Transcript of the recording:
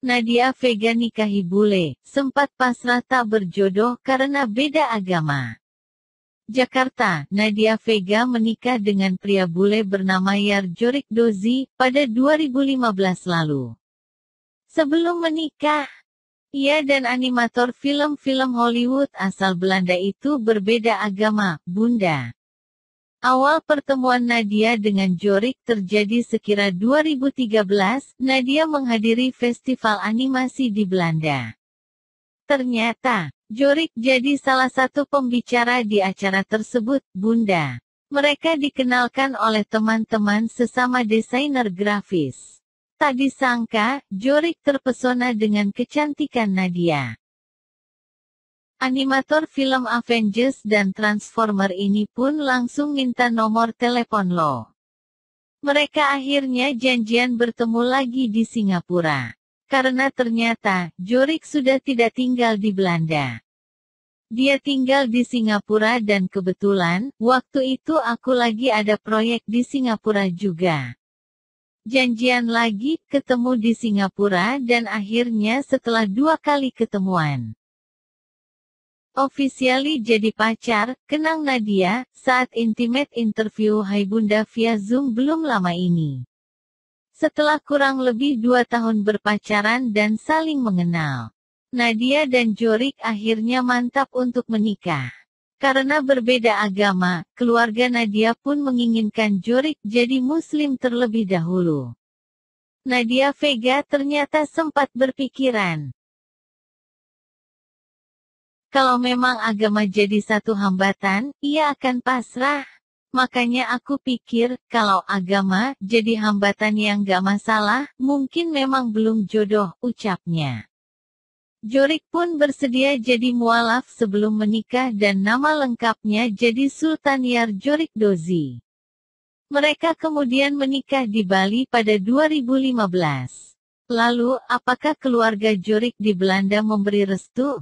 Nadia Vega nikahi bule, sempat pasrah tak berjodoh karena beda agama. Jakarta, Nadia Vega menikah dengan pria bule bernama Yar Jorik Dozi pada 2015 lalu. Sebelum menikah, ia dan animator film-film Hollywood asal Belanda itu berbeda agama, Bunda. Awal pertemuan Nadia dengan Jorik terjadi sekira 2013, Nadia menghadiri festival animasi di Belanda. Ternyata, Jorik jadi salah satu pembicara di acara tersebut, Bunda. Mereka dikenalkan oleh teman-teman sesama desainer grafis. Tak disangka, Jorik terpesona dengan kecantikan Nadia. Animator film Avengers dan Transformer ini pun langsung minta nomor telepon Lo. Mereka akhirnya janjian bertemu lagi di Singapura. Karena ternyata, Jorik sudah tidak tinggal di Belanda. Dia tinggal di Singapura dan kebetulan, waktu itu aku lagi ada proyek di Singapura juga. Janjian lagi, ketemu di Singapura dan akhirnya setelah dua kali ketemuan. Officially jadi pacar, kenang Nadia, saat intimate interview Hai Bunda via Zoom belum lama ini. Setelah kurang lebih dua tahun berpacaran dan saling mengenal, Nadia dan Jorik akhirnya mantap untuk menikah. Karena berbeda agama, keluarga Nadia pun menginginkan Jorik jadi muslim terlebih dahulu. Nadia Vega ternyata sempat berpikiran, kalau memang agama jadi satu hambatan, ia akan pasrah. Makanya aku pikir, kalau agama jadi hambatan yang gak masalah, mungkin memang belum jodoh, ucapnya. Jorik pun bersedia jadi mualaf sebelum menikah dan nama lengkapnya jadi Sultan Yar Jorik Dozi. Mereka kemudian menikah di Bali pada 2015. Lalu, apakah keluarga Jorik di Belanda memberi restu?